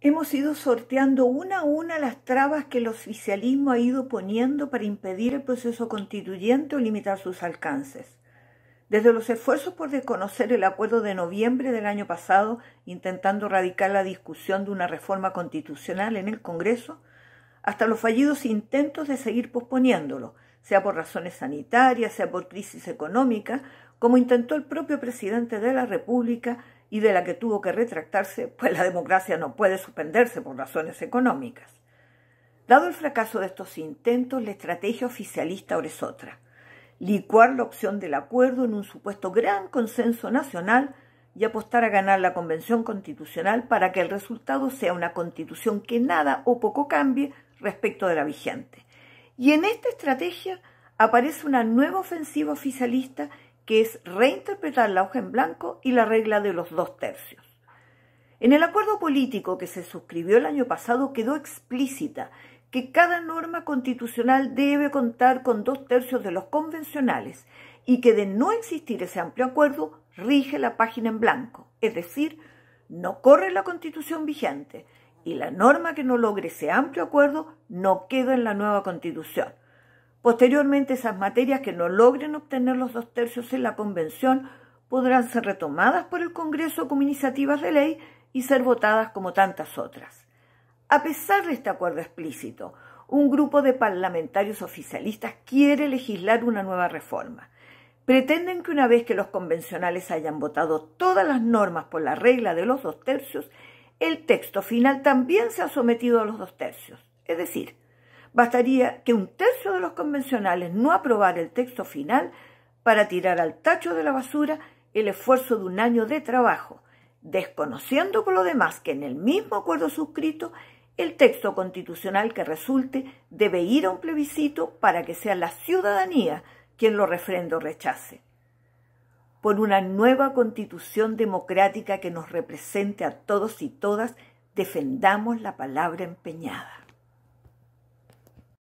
Hemos ido sorteando una a una las trabas que el oficialismo ha ido poniendo para impedir el proceso constituyente o limitar sus alcances. Desde los esfuerzos por desconocer el acuerdo de noviembre del año pasado, intentando radicar la discusión de una reforma constitucional en el Congreso, hasta los fallidos intentos de seguir posponiéndolo, sea por razones sanitarias, sea por crisis económica, como intentó el propio presidente de la República y de la que tuvo que retractarse, pues la democracia no puede suspenderse por razones económicas. Dado el fracaso de estos intentos, la estrategia oficialista ahora es otra, licuar la opción del acuerdo en un supuesto gran consenso nacional y apostar a ganar la Convención Constitucional para que el resultado sea una constitución que nada o poco cambie respecto de la vigente. Y en esta estrategia aparece una nueva ofensiva oficialista que es reinterpretar la hoja en blanco y la regla de los dos tercios. En el acuerdo político que se suscribió el año pasado quedó explícita que cada norma constitucional debe contar con dos tercios de los convencionales y que de no existir ese amplio acuerdo rige la página en blanco, es decir, no corre la constitución vigente y la norma que no logre ese amplio acuerdo no queda en la nueva constitución. Posteriormente, esas materias que no logren obtener los dos tercios en la Convención podrán ser retomadas por el Congreso como iniciativas de ley y ser votadas como tantas otras. A pesar de este acuerdo explícito, un grupo de parlamentarios oficialistas quiere legislar una nueva reforma. Pretenden que una vez que los convencionales hayan votado todas las normas por la regla de los dos tercios, el texto final también sea sometido a los dos tercios, es decir, Bastaría que un tercio de los convencionales no aprobara el texto final para tirar al tacho de la basura el esfuerzo de un año de trabajo, desconociendo por lo demás que en el mismo acuerdo suscrito el texto constitucional que resulte debe ir a un plebiscito para que sea la ciudadanía quien lo refrendo o rechace. Por una nueva constitución democrática que nos represente a todos y todas, defendamos la palabra empeñada.